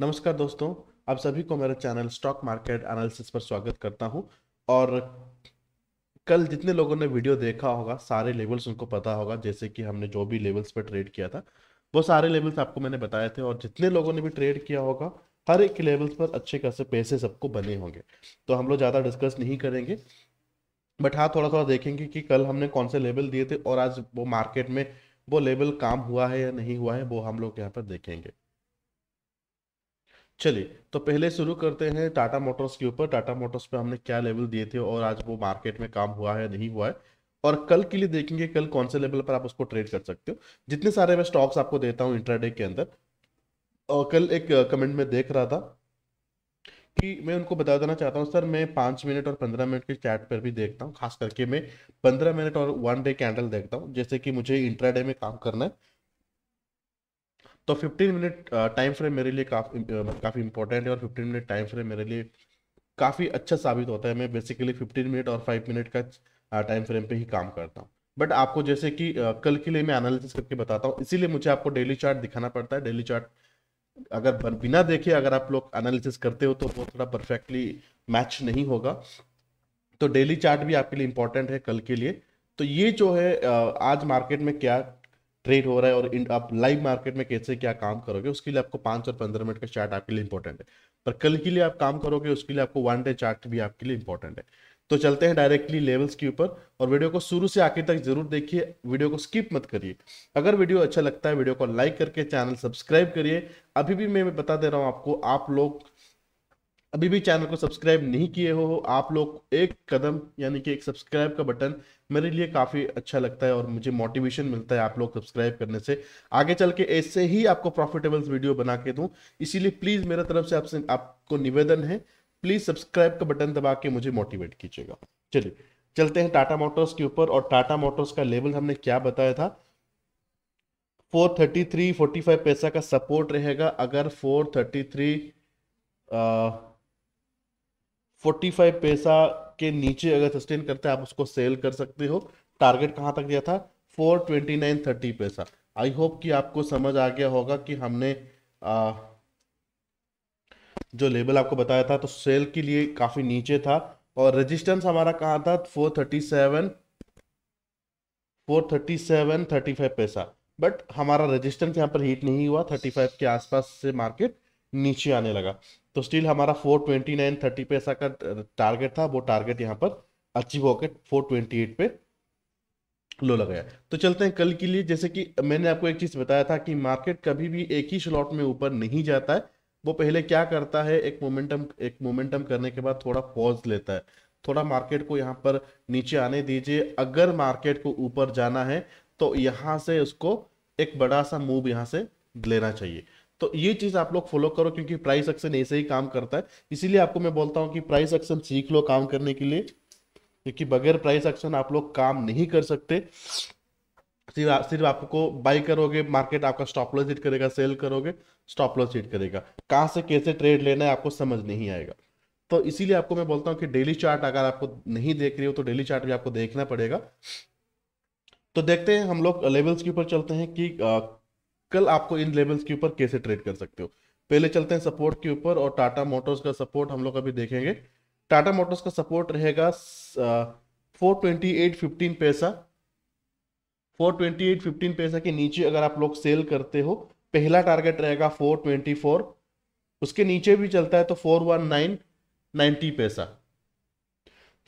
नमस्कार दोस्तों आप सभी को मेरे चैनल स्टॉक मार्केट एनालिसिस पर स्वागत करता हूं और कल जितने लोगों ने वीडियो देखा होगा सारे लेवल्स उनको पता होगा जैसे कि हमने जो भी लेवल्स पर ट्रेड किया था वो सारे लेवल्स आपको मैंने बताए थे और जितने लोगों ने भी ट्रेड किया होगा हर एक लेवल्स पर अच्छे खासे पैसे सबको बने होंगे तो हम लोग ज़्यादा डिस्कस नहीं करेंगे बट हाँ थोड़ा थोड़ा देखेंगे कि कल हमने कौन से लेवल दिए थे और आज वो मार्केट में वो लेवल काम हुआ है या नहीं हुआ है वो हम लोग यहाँ पर देखेंगे चलिए तो पहले शुरू करते हैं टाटा मोटर्स के ऊपर टाटा मोटर्स पे हमने क्या लेवल दिए थे और आज वो मार्केट में काम हुआ है नहीं हुआ है और कल के लिए देखेंगे कल कौन से लेवल पर आप उसको ट्रेड कर सकते हो जितने सारे मैं स्टॉक्स आपको देता हूँ इंट्राडे के अंदर और कल एक कमेंट में देख रहा था कि मैं उनको बता देना चाहता हूँ सर मैं पाँच मिनट और पंद्रह मिनट के चैट पर भी देखता हूँ खास करके मैं पंद्रह मिनट और वन डे कैंडल देखता हूँ जैसे कि मुझे इंट्राडे में काम करना है तो 15 मिनट टाइम फ्रेम मेरे लिए काफ़ी काफ़ी इंपॉर्टेंट है और 15 मिनट टाइम फ्रेम मेरे लिए काफ़ी अच्छा साबित होता है मैं बेसिकली 15 मिनट और 5 मिनट का टाइम uh, फ्रेम पे ही काम करता हूँ बट आपको जैसे कि uh, कल के लिए मैं एनालिसिस करके बताता हूँ इसीलिए मुझे आपको डेली चार्ट दिखाना पड़ता है डेली चार्ट अगर बिना देखे अगर आप लोग एनालिसिस करते हो तो वो थोड़ा परफेक्टली मैच नहीं होगा तो डेली चार्ट भी आपके लिए इंपॉर्टेंट है कल के लिए तो ये जो है uh, आज मार्केट में क्या ट्रेड हो रहा है और आप लाइव मार्केट में कैसे क्या काम करोगे उसके लिए आपको पांच और पंद्रह मिनट का चार्ट आपके लिए इंपॉर्टेंट है पर कल के लिए आप काम करोगे उसके लिए आपको वन डे चार्ट भी आपके लिए इंपॉर्टेंट है तो चलते हैं डायरेक्टली लेवल्स के ऊपर और वीडियो को शुरू से आखिर तक जरूर देखिए वीडियो को स्किप मत करिए अगर वीडियो अच्छा लगता है वीडियो को लाइक करके चैनल सब्सक्राइब करिए अभी भी मैं बता दे रहा हूँ आपको आप लोग अभी भी चैनल को सब्सक्राइब नहीं किए हो आप लोग एक कदम यानी कि एक सब्सक्राइब का बटन मेरे लिए काफ़ी अच्छा लगता है और मुझे मोटिवेशन मिलता है आप लोग सब्सक्राइब करने से आगे चल के ऐसे ही आपको प्रॉफिटेबल वीडियो बना के दूँ इसीलिए प्लीज़ मेरा तरफ से आपसे आपको निवेदन है प्लीज़ सब्सक्राइब का बटन दबा के मुझे मोटिवेट कीजिएगा चलिए चलते हैं टाटा मोटर्स के ऊपर और टाटा मोटर्स का लेवल हमने क्या बताया था 433 45 पैसा का सपोर्ट रहेगा अगर 433 आ, 45 पैसा के नीचे अगर सस्टेन करता है आप उसको सेल कर सकते हो टारगेट कहाँ तक दिया था 429.30 पैसा आई होप कि आपको समझ आ गया होगा कि हमने आ, जो लेबल आपको बताया था तो सेल के लिए काफ़ी नीचे था और रेजिस्टेंस हमारा कहाँ था 437 थर्टी फाइव पैसा बट हमारा रेजिस्टेंस यहाँ पर हीट नहीं हुआ 35 के आसपास से मार्केट नीचे आने लगा तो स्टिल हमारा 429 पे पैसा का टारगेट था वो टारगेट यहाँ पर अचीव होकर 428 पे लो लगाया तो चलते हैं कल के लिए जैसे कि मैंने आपको एक चीज़ बताया था कि मार्केट कभी भी एक ही स्लॉट में ऊपर नहीं जाता है वो पहले क्या करता है एक मोमेंटम एक मोमेंटम करने के बाद थोड़ा पॉज लेता है थोड़ा मार्केट को यहाँ पर नीचे आने दीजिए अगर मार्केट को ऊपर जाना है तो यहाँ से उसको एक बड़ा सा मूव यहाँ से लेना चाहिए तो ये चीज आप लोग फॉलो करो क्योंकि प्राइस एक्शन ऐसे ही काम करता है इसीलिए आपको मैं बोलता हूँ कि प्राइस एक्शन सीख लो काम करने के लिए क्योंकि बगैर प्राइस एक्शन आप लोग काम नहीं कर सकते सिर्फ सिर्फ आपको बाई करोगे मार्केट आपका स्टॉप लॉस हिट करेगा सेल करोगे स्टॉप लॉस हिट करेगा कहाँ से कैसे ट्रेड लेना है आपको समझ नहीं आएगा तो इसीलिए आपको मैं बोलता हूँ कि डेली चार्ट अगर आपको नहीं देख रही हो तो डेली चार्ट भी आपको देखना पड़ेगा तो देखते हैं हम लोग लेवल्स के ऊपर चलते हैं कि कल आपको इन लेवल्स के ऊपर कैसे ट्रेड कर सकते हो पहले चलते हैं सपोर्ट के ऊपर और टाटा मोटर्स का सपोर्ट हम लोग अभी देखेंगे टाटा मोटर्स का सपोर्ट रहेगा फोर ट्वेंटी एट फिफ्टीन पैसा फोर ट्वेंटी एट फिफ्टीन पैसा के नीचे अगर आप लोग सेल करते हो पहला टारगेट रहेगा फोर ट्वेंटी फोर उसके नीचे भी चलता है तो फोर वन नाइन नाइन्टी पैसा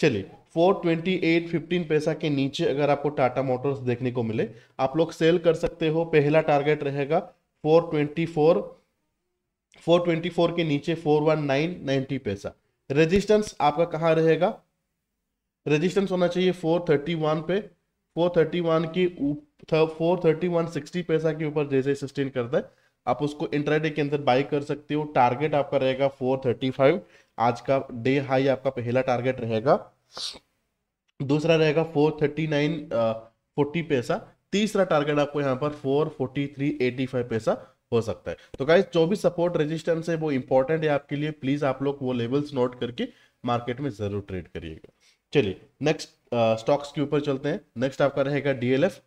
चलिए फोर ट्वेंटी एट फिफ्टीन पैसा के नीचे अगर आपको टाटा मोटर्स देखने को मिले आप लोग सेल कर सकते हो पहला टारगेट रहेगा four twenty four four twenty four के नीचे फोर वन नाइन नाइनटी पैसा रेजिस्टेंस आपका कहाँ रहेगा रेजिस्टेंस होना चाहिए फोर थर्टी वन पे फोर थर्टी वन की फोर थर्टी वन सिक्सटी पैसा के ऊपर जैसे सस्टेन करता है आप उसको इंटरडे के अंदर बाई कर सकते हो टारगेट आपका रहेगा फोर थर्टी फाइव आज का डे हाई आपका पहला टारगेट रहेगा दूसरा रहेगा फोर थर्टी नाइन फोर्टी पैसा तीसरा टारगेट आपको यहाँ पर four forty three eighty five पैसा हो सकता है तो गाइज जो भी सपोर्ट रेजिस्टेंस है वो इंपॉर्टेंट है आपके लिए प्लीज आप लोग वो लेवल्स नोट करके मार्केट में जरूर ट्रेड करिएगा चलिए नेक्स्ट स्टॉक्स के ऊपर चलते हैं नेक्स्ट आपका रहेगा डीएलएफ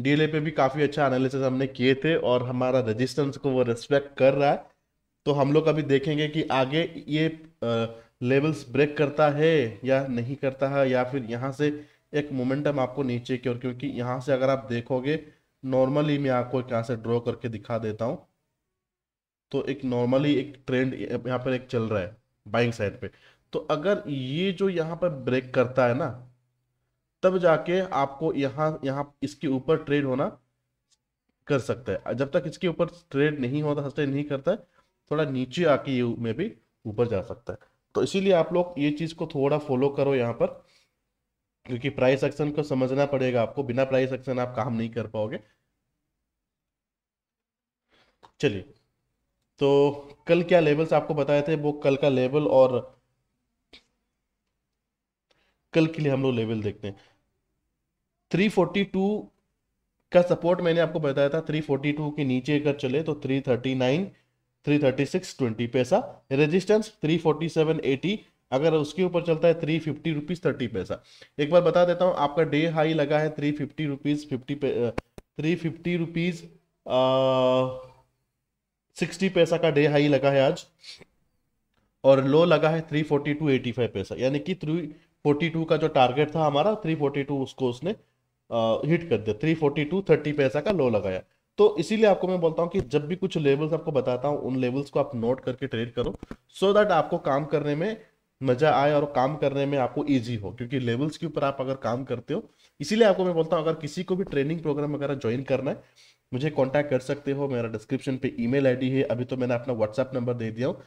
डीएलए पे भी काफ़ी अच्छा एनालिसिस हमने किए थे और हमारा रेजिस्टेंस को वो रिस्पेक्ट कर रहा है तो हम लोग अभी देखेंगे कि आगे ये लेवल्स ब्रेक करता है या नहीं करता है या फिर यहाँ से एक मोमेंटम आपको नीचे की ओर क्योंकि यहाँ से अगर आप देखोगे नॉर्मली मैं आपको यहाँ से ड्रॉ करके दिखा देता हूँ तो एक नॉर्मली एक ट्रेंड यहाँ पर एक चल रहा है बाइंग साइड पे तो अगर ये जो यहाँ पर ब्रेक करता है ना तब जाके आपको यहाँ यहाँ इसके ऊपर ट्रेड होना कर सकता है जब तक इसके ऊपर ट्रेड नहीं होता सस्टेन नहीं करता है थोड़ा नीचे आके ये में भी ऊपर जा सकता है तो इसीलिए आप लोग ये चीज़ को थोड़ा फॉलो करो यहाँ पर क्योंकि प्राइस एक्शन को समझना पड़ेगा आपको बिना प्राइस एक्शन आप काम नहीं कर पाओगे चलिए तो कल क्या लेवल्स आपको बताए थे वो कल का लेवल और कल के लिए हम लोग लेवल देखते हैं 342 का सपोर्ट मैंने आपको बताया था 342 के नीचे अगर चले तो 339 थ्री थर्टी सिक्स ट्वेंटी पैसा resistance three forty seven eighty अगर उसके ऊपर चलता है थ्री फिफ्टी रुपीज़ थर्टी पैसा एक बार बता देता हूँ आपका डे हाई लगा है three fifty rupees fifty three fifty rupees sixty पैसा का डे हाई लगा है आज और लो लगा है three forty two eighty five पैसा यानी कि थ्री फोर्टी टू का जो टारगेट था हमारा थ्री फोर्टी टू उसको उसने आ, हिट कर दिया थ्री फोर्टी टू थर्टी पैसा का लो लगाया तो इसीलिए आपको मैं बोलता हूँ कि जब भी कुछ लेवल्स आपको बताता हूँ उन लेवल्स को आप नोट करके ट्रेड करो सो so दैट आपको काम करने में मजा आए और काम करने में आपको इजी हो क्योंकि लेवल्स के ऊपर आप अगर काम करते हो इसीलिए आपको मैं बोलता हूँ अगर किसी को भी ट्रेनिंग प्रोग्राम वगैरह ज्वाइन करना है मुझे कॉन्टैक्ट कर सकते हो मेरा डिस्क्रिप्शन पे ईमेल आईडी है अभी तो मैंने अपना व्हाट्सअप नंबर दे दिया हूँ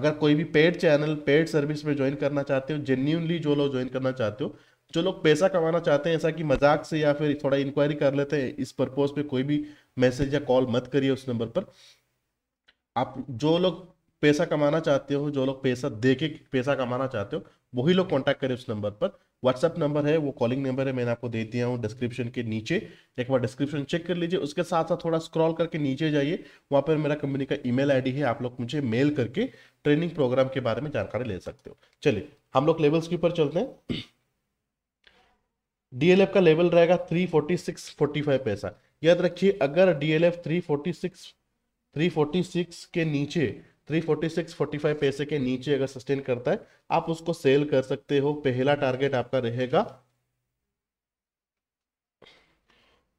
अगर कोई भी पेड चैनल पेड सर्विस में ज्वाइन करना चाहते हो जेन्यूनली जो लोग ज्वाइन करना चाहते हो जो लोग पैसा कमाना चाहते हैं ऐसा कि मजाक से या फिर थोड़ा इंक्वायरी कर लेते हैं इस परपोज़ पे कोई भी मैसेज या कॉल मत करिए उस नंबर पर आप जो लोग पैसा कमाना चाहते हो जो लोग पैसा दे के पैसा कमाना चाहते हो वही लोग कॉन्टैक्ट करें उस नंबर पर व्हाट्सअप नंबर है वो कॉलिंग नंबर है मैंने आपको दे दिया हूँ डिस्क्रिप्शन के नीचे एक बार डिस्क्रिप्शन चेक कर लीजिए उसके साथ साथ थोड़ा स्क्रॉल करके नीचे जाइए वहाँ पर मेरा कंपनी का ईमेल आईडी है आप लोग मुझे मेल करके ट्रेनिंग प्रोग्राम के बारे में जानकारी ले सकते हो चलिए हम लोग लेवल्स के ऊपर चलते हैं डीएलएफ का लेवल रहेगा three forty six forty five पैसा याद रखिए अगर DLF three forty six three forty six के नीचे three forty six forty five पैसे के नीचे अगर सस्टेन करता है आप उसको सेल कर सकते हो पहला टारगेट आपका रहेगा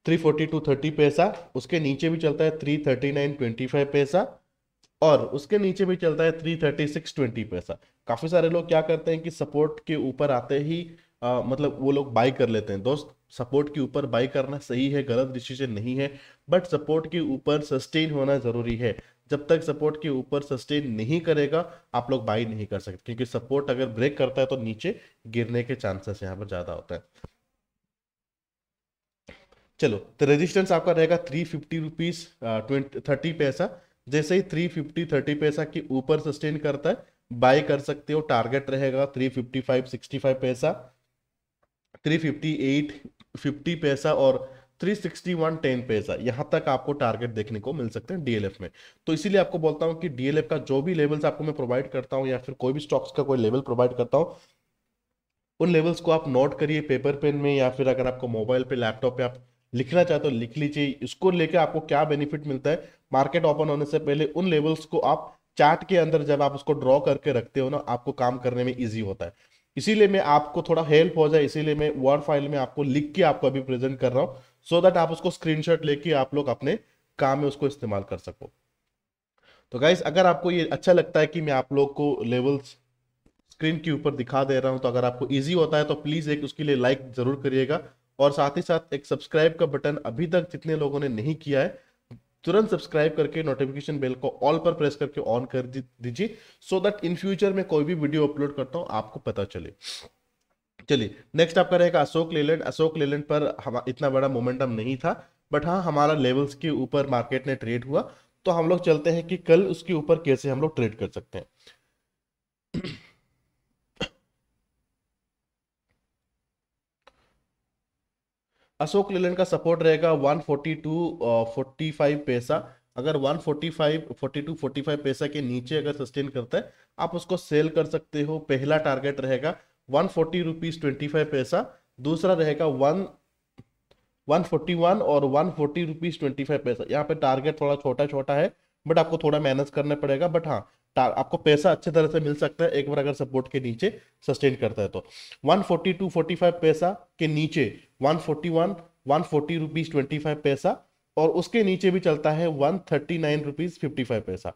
थ्री फोर्टी टू थर्टी पैसा उसके नीचे भी चलता है three thirty nine twenty five पैसा और उसके नीचे भी चलता है थ्री थर्टी सिक्स ट्वेंटी पैसा काफ़ी सारे लोग क्या करते हैं कि सपोर्ट के ऊपर आते ही आ, मतलब वो लोग बाई कर लेते हैं दोस्त सपोर्ट के ऊपर बाई करना सही है गलत डिसीजन नहीं है बट सपोर्ट के ऊपर सस्टेन होना ज़रूरी है जब तक सपोर्ट के ऊपर सस्टेन नहीं करेगा आप लोग बाई नहीं कर सकते क्योंकि सपोर्ट अगर ब्रेक करता है तो नीचे गिरने के चांसेस यहाँ पर ज़्यादा होता है चलो तो रेजिस्टेंस आपका रहेगा three fifty rupees twenty thirty पैसा जैसे ही थ्री फिफ्टी थर्टी पैसा के ऊपर सस्टेन करता है बाय कर सकते हो टारगेट रहेगा three fifty five sixty five पैसा थ्री फिफ्टी एट फिफ्टी पैसा और थ्री सिक्सटी वन टेन पैसा यहाँ तक आपको टारगेट देखने को मिल सकते हैं डीएलएफ में तो इसीलिए आपको बोलता हूँ कि डीएलएफ का जो भी लेवल्स आपको मैं प्रोवाइड करता हूँ या फिर कोई भी स्टॉक्स का कोई लेवल प्रोवाइड करता हूँ उन लेवल्स को आप नोट करिए पेपर पेन में या फिर अगर आपको मोबाइल पे लैपटॉप पे आप लिखना चाहते हो तो लिख लीजिए इसको लेकर आपको क्या बेनिफिट मिलता है मार्केट ओपन होने से पहले उन लेवल्स को आप चार्ट के अंदर जब आप उसको ड्रॉ करके रखते हो ना आपको काम करने में इजी होता है इसीलिए मैं आपको थोड़ा हेल्प हो जाए इसीलिए मैं वर्ड फाइल में आपको लिख के आपको अभी प्रेजेंट कर रहा हूँ सो so दैट आप उसको स्क्रीनशॉट लेके आप लोग अपने काम में उसको इस्तेमाल कर सको तो गाइज अगर आपको ये अच्छा लगता है कि मैं आप लोग को लेवल्स स्क्रीन के ऊपर दिखा दे रहा हूं तो अगर आपको ईजी होता है तो प्लीज़ एक उसके लिए लाइक ज़रूर करिएगा और साथ ही साथ एक सब्सक्राइब का बटन अभी तक जितने लोगों ने नहीं किया है तुरंत सब्सक्राइब करके नोटिफिकेशन बेल को ऑल पर प्रेस करके ऑन कर दीजिए सो दैट इन फ्यूचर में कोई भी वीडियो अपलोड करता हूँ आपको पता चले चलिए नेक्स्ट आपका रहेगा अशोक लेलैंड अशोक लेलैंड पर हम इतना बड़ा मोमेंटम नहीं था बट हाँ हमारा लेवल्स के ऊपर मार्केट ने ट्रेड हुआ तो हम लोग चलते हैं कि कल उसके ऊपर कैसे हम लोग ट्रेड कर सकते हैं अशोक लेलैंड का सपोर्ट रहेगा 142 45 uh, पैसा अगर 145 42 45 पैसा के नीचे अगर सस्टेन करता है आप उसको सेल कर सकते हो पहला टारगेट रहेगा one forty rupees twenty five पैसा दूसरा रहेगा वन वन फोर्टी वन और one forty rupees twenty five पैसा यहाँ पे टारगेट थोड़ा छोटा छोटा है बट आपको थोड़ा मैनेज करना पड़ेगा बट हाँ आपको पैसा अच्छे तरह से मिल सकता है एक बार अगर सपोर्ट के नीचे सस्टेन करता है तो 142 45 पैसा के नीचे 141 140 रुपीस 25 पैसा और उसके नीचे भी चलता है 139 रुपीस 55 पैसा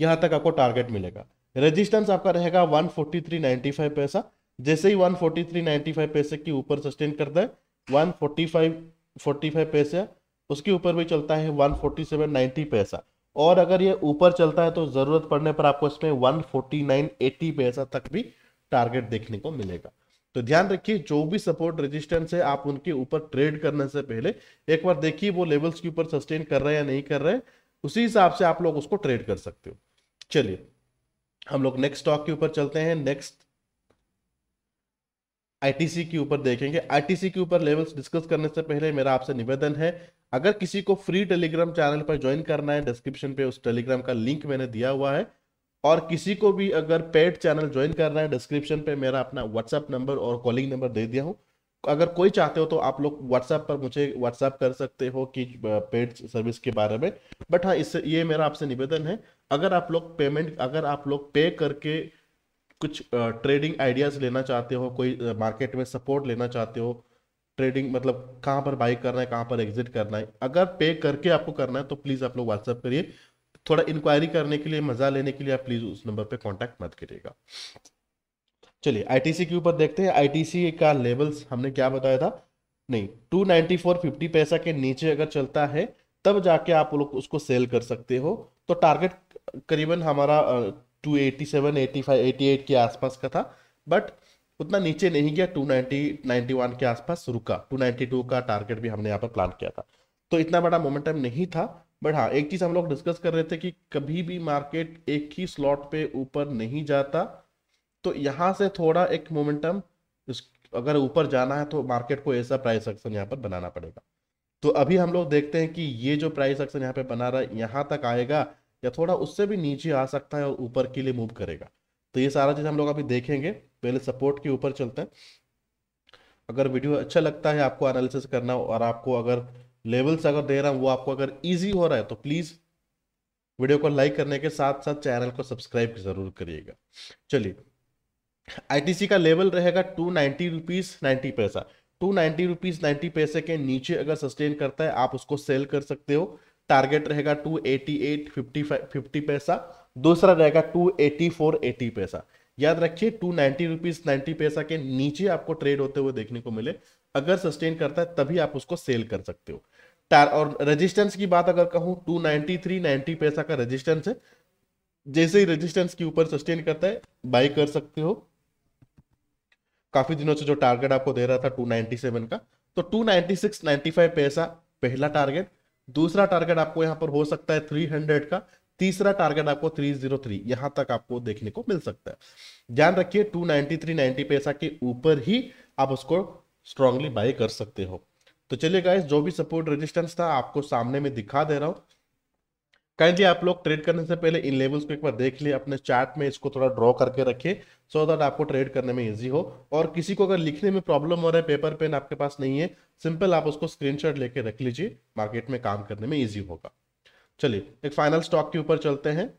यहां तक आपको टारगेट मिलेगा रेजिस्टेंस आपका रहेगा 143.95 पैसा जैसे ही 143.95 पैसे के ऊपर सस्टेन करता है 145 45 पैसा उसके ऊपर भी चलता है 147.90 पैसा और अगर ये ऊपर चलता है तो ज़रूरत पड़ने पर आपको इसमें 149.80 पैसा तक भी टारगेट देखने को मिलेगा तो ध्यान रखिए जो भी सपोर्ट रेजिस्टेंस है आप उनके ऊपर ट्रेड करने से पहले एक बार देखिए वो लेवल्स के ऊपर सस्टेन कर रहे हैं या नहीं कर रहे उसी हिसाब से आप लोग उसको ट्रेड कर सकते हो चलिए हम लोग नेक्स्ट स्टॉक के ऊपर चलते हैं नेक्स्ट आईटीसी के ऊपर देखेंगे आईटीसी के ऊपर लेवल्स डिस्कस करने से पहले मेरा आपसे निवेदन है अगर किसी को फ्री टेलीग्राम चैनल पर ज्वाइन करना है डिस्क्रिप्शन पे उस टेलीग्राम का लिंक मैंने दिया हुआ है और किसी को भी अगर पेड चैनल ज्वाइन करना है डिस्क्रिप्शन पे मेरा अपना व्हाट्सअप नंबर और कॉलिंग नंबर दे दिया हूँ अगर कोई चाहते हो तो आप लोग व्हाट्सएप पर मुझे व्हाट्सअप कर सकते हो कि पेड सर्विस के बारे में बट हाँ इससे ये मेरा आपसे निवेदन है अगर आप लोग पेमेंट अगर आप लोग पे करके कुछ ट्रेडिंग आइडियाज़ लेना चाहते हो कोई मार्केट में सपोर्ट लेना चाहते हो ट्रेडिंग मतलब कहाँ पर बाई करना है कहाँ पर एग्जिट करना है अगर पे करके आपको करना है तो प्लीज़ आप लोग व्हाट्सअप करिए थोड़ा इंक्वायरी करने के लिए मज़ा लेने के लिए आप प्लीज़ उस नंबर पर कॉन्टैक्ट मत करिएगा चलिए आईटीसी के ऊपर देखते हैं आईटीसी का लेवल्स हमने क्या बताया था नहीं टू नाइन्टी फोर फिफ्टी पैसा के नीचे अगर चलता है तब जाके आप लोग उसको सेल कर सकते हो तो टारगेट करीबन हमारा two eighty seven eighty five eighty eight के आसपास का था बट उतना नीचे नहीं गया 290 91 के आसपास रुका 292 का टारगेट भी हमने यहाँ पर प्लान किया था तो इतना बड़ा मोमेंटम नहीं था बट हाँ एक चीज़ हम लोग डिस्कस कर रहे थे कि कभी भी मार्केट एक ही स्लॉट पे ऊपर नहीं जाता तो यहाँ से थोड़ा एक मोमेंटम अगर ऊपर जाना है तो मार्केट को ऐसा प्राइस एक्शन यहाँ पर बनाना पड़ेगा तो अभी हम लोग देखते हैं कि ये जो प्राइस एक्शन यहाँ पे बना रहा है यहाँ तक आएगा या थोड़ा उससे भी नीचे आ सकता है और ऊपर के लिए मूव करेगा तो ये सारा चीज़ हम लोग अभी देखेंगे पहले सपोर्ट के ऊपर चलते हैं अगर वीडियो अच्छा लगता है आपको एनालिसिस करना और आपको अगर लेवल्स अगर दे रहा हूँ वो आपको अगर ईजी हो रहा है तो प्लीज़ वीडियो को लाइक करने के साथ साथ चैनल को सब्सक्राइब ज़रूर करिएगा चलिए आईटीसी का लेवल रहेगा टू नाइन्टी रुपीज़ नाइन्टी पैसा टू नाइन्टी रुपीज़ नाइन्टी पैसे के नीचे अगर सस्टेन करता है आप उसको सेल कर सकते हो टारगेट रहेगा two eighty eight fifty five fifty पैसा दूसरा रहेगा टू एटी फोर एटी पैसा याद रखिए टू नाइनटी रुपीज नाइनटी पैसा के नीचे आपको ट्रेड होते हुए देखने को मिले अगर सस्टेन करता है तभी आप उसको सेल कर सकते हो टार और रेजिस्टेंस की बात अगर कहूं टू नाइनटी थ्री नाइनटी पैसा का रेजिस्टेंस है जैसे ही रेजिस्टेंस के ऊपर सस्टेन करता है बाई कर सकते हो काफी दिनों से जो टारगेट आपको दे रहा था 297 का तो 296.95 पैसा पहला टारगेट दूसरा टारगेट आपको यहां पर हो सकता है 300 का तीसरा टारगेट आपको 303 यहां तक आपको देखने को मिल सकता है ध्यान रखिए 293.90 पैसा के ऊपर ही आप उसको स्ट्रांगली बाय कर सकते हो तो चलिए गाइस जो भी सपोर्ट रेजिस्टेंस था आपको सामने में दिखा दे रहा हूँ काइंडली आप लोग ट्रेड करने से पहले इन लेवल्स को एक बार देख लिए अपने चार्ट में इसको थोड़ा ड्रॉ करके रखिए सो so दैट आपको ट्रेड करने में इजी हो और किसी को अगर लिखने में प्रॉब्लम हो रहा है पेपर पेन आपके पास नहीं है सिंपल आप उसको स्क्रीनशॉट लेके रख लीजिए मार्केट में काम करने में ईजी होगा चलिए एक फाइनल स्टॉक के ऊपर चलते हैं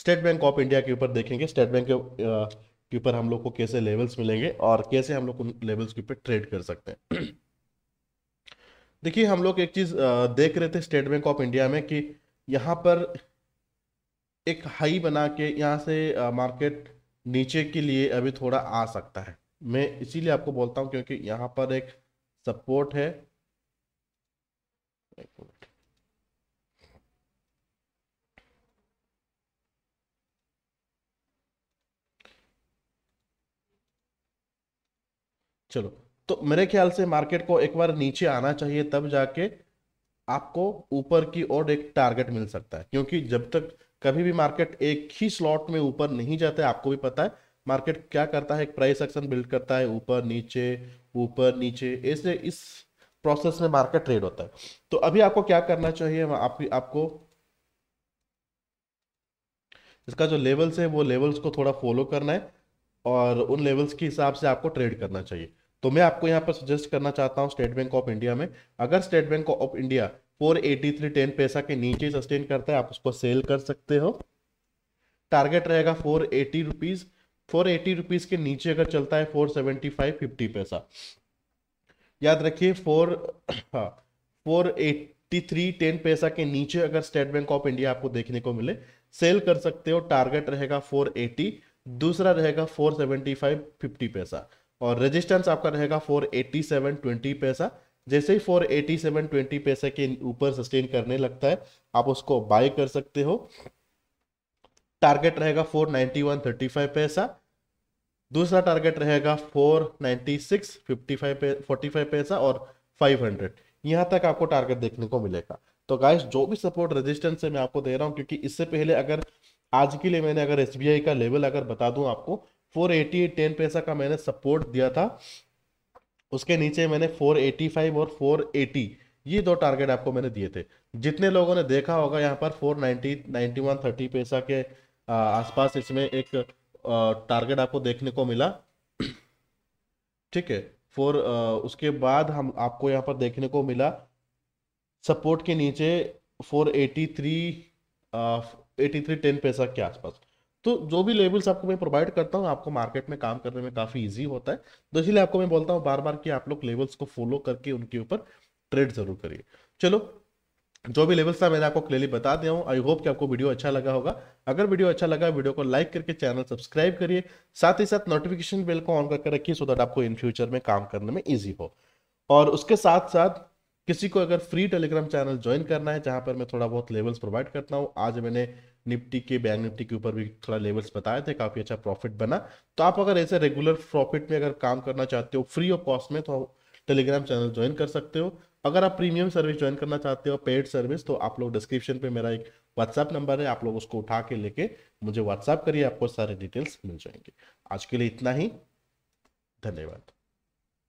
स्टेट बैंक ऑफ इंडिया के ऊपर देखेंगे स्टेट बैंक के ऊपर हम लोग को कैसे लेवल्स मिलेंगे और कैसे हम लोग उन लेवल्स के ऊपर ट्रेड कर सकते हैं देखिए हम लोग एक चीज़ देख रहे थे स्टेट बैंक ऑफ इंडिया में कि यहाँ पर एक हाई बना के यहाँ से मार्केट नीचे के लिए अभी थोड़ा आ सकता है मैं इसीलिए आपको बोलता हूँ क्योंकि यहाँ पर एक सपोर्ट है एक मिनट चलो तो मेरे ख्याल से मार्केट को एक बार नीचे आना चाहिए तब जाके आपको ऊपर की ओर एक टारगेट मिल सकता है क्योंकि जब तक कभी भी मार्केट एक ही स्लॉट में ऊपर नहीं जाते आपको भी पता है मार्केट क्या करता है एक प्राइस एक्शन बिल्ड करता है ऊपर नीचे ऊपर नीचे ऐसे इस प्रोसेस में मार्केट ट्रेड होता है तो अभी आपको क्या करना चाहिए आप, आपको इसका जो लेवल्स है वो लेवल्स को थोड़ा फॉलो करना है और उन लेवल्स के हिसाब से आपको ट्रेड करना चाहिए तो मैं आपको यहाँ पर सजेस्ट करना चाहता हूँ स्टेट बैंक ऑफ इंडिया में अगर State Bank of India four eighty three ten पैसा के नीचे सस्टेन करता है आप उसको सेल कर सकते हो टारगेट रहेगा four eighty rupees four eighty rupees के नीचे अगर चलता है फोर सेवेंटी फाइव फिफ्टी पैसा याद रखिए four four eighty three ten पैसा के नीचे अगर स्टेट बैंक ऑफ इंडिया आपको देखने को मिले सेल कर सकते हो टारगेट रहेगा फोर एटी दूसरा रहेगा फोर सेवेंटी फाइव फिफ्टी पैसा और रेजिस्टेंस आपका रहेगा फोर एटी सेवन ट्वेंटी पैसा जैसे ही फोर एटी सेवन ट्वेंटी पैसे के ऊपर सस्टेन करने लगता है आप उसको बाय कर सकते हो टारगेट रहेगा four ninety one thirty five पैसा दूसरा टारगेट रहेगा four ninety six fifty five forty five पैसा और फाइव हंड्रेड यहाँ तक आपको टारगेट देखने को मिलेगा तो गाइस जो भी सपोर्ट रेजिस्टेंस है मैं आपको दे रहा हूँ क्योंकि इससे पहले अगर आज के लिए मैंने अगर एस का लेवल अगर बता दूँ आपको फोर एटी टेन पैसा का मैंने सपोर्ट दिया था उसके नीचे मैंने फोर एटी फाइव और फोर एटी ये दो टारगेट आपको मैंने दिए थे जितने लोगों ने देखा होगा यहाँ पर four ninety ninety one thirty पैसा के आसपास इसमें एक टारगेट आपको देखने को मिला ठीक है फोर उसके बाद हम आपको यहाँ पर देखने को मिला सपोर्ट के नीचे four eighty three eighty three ten पैसा के आसपास तो जो भी लेवल्स आपको मैं प्रोवाइड करता हूँ आपको मार्केट में काम करने में काफ़ी इजी होता है तो इसीलिए आपको मैं बोलता हूँ बार बार कि आप लोग लेवल्स को फॉलो करके उनके ऊपर ट्रेड ज़रूर करिए चलो जो भी लेवल्स था मैंने आपको क्लियरली बता दिया हूँ आई होप कि आपको वीडियो अच्छा लगा होगा अगर वीडियो अच्छा लगा वीडियो को लाइक करके चैनल सब्सक्राइब करिए साथ ही साथ नोटिफिकेशन बेल को ऑन करके रखिए सो दैट आपको इन फ्यूचर में काम करने में ईजी हो और उसके साथ साथ किसी को अगर फ्री टेलीग्राम चैनल ज्वाइन करना है जहाँ पर मैं थोड़ा बहुत लेवल्स प्रोवाइड करता हूँ आज मैंने निफ्टी के बैंक निफ्टी के ऊपर भी थोड़ा लेवल्स बताए थे काफ़ी अच्छा प्रॉफिट बना तो आप अगर ऐसे रेगुलर प्रॉफिट में अगर काम करना चाहते हो फ्री ऑफ कॉस्ट में तो टेलीग्राम चैनल ज्वाइन कर सकते हो अगर आप प्रीमियम सर्विस ज्वाइन करना चाहते हो पेड सर्विस तो आप लोग डिस्क्रिप्शन पे मेरा एक व्हाट्सएप नंबर है आप लोग उसको उठा के लेके मुझे व्हाट्सएप करिए आपको सारे डिटेल्स मिल जाएंगे आज के लिए इतना ही धन्यवाद